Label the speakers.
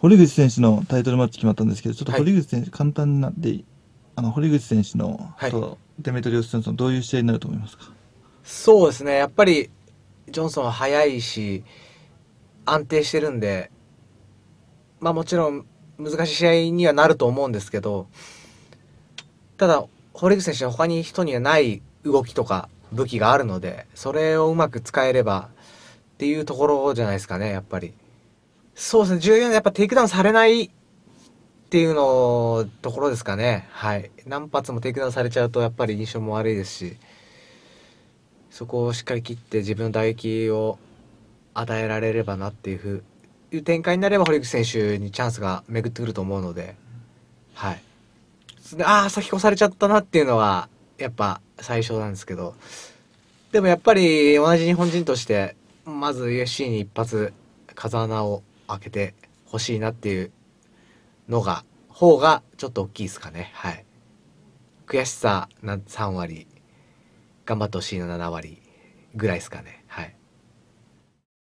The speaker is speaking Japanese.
Speaker 1: 堀口選手のタイトルマッチ決まったんですけど、ちょっと堀口選手、はい、簡単なで、あの堀口選手の、とデメトリオス・ジョンソン、どういう試合になると思いますか
Speaker 2: そうですね、やっぱりジョンソンは速いし、安定してるんで、まあ、もちろん難しい試合にはなると思うんですけど、ただ、堀口選手は他に人にはない動きとか武器があるので、それをうまく使えればっていうところじゃないですかね、やっぱり。そうですね、重要な、やっぱテイクダウンされないっていうのところですかね。はい。何発もテイクダウンされちゃうと、やっぱり印象も悪いですし、そこをしっかり切って自分の打撃を与えられればなっていうふう、いう展開になれば、堀口選手にチャンスが巡ってくると思うので、はい。ああ、先越されちゃったなっていうのは、やっぱ最初なんですけど、でもやっぱり同じ日本人として、まず UFC に一発、風穴を開けてほしいなっていうのが、方がちょっと大きいですかね。はい。悔しさな3割、頑張ってほしいの7割ぐらいですかね。はい。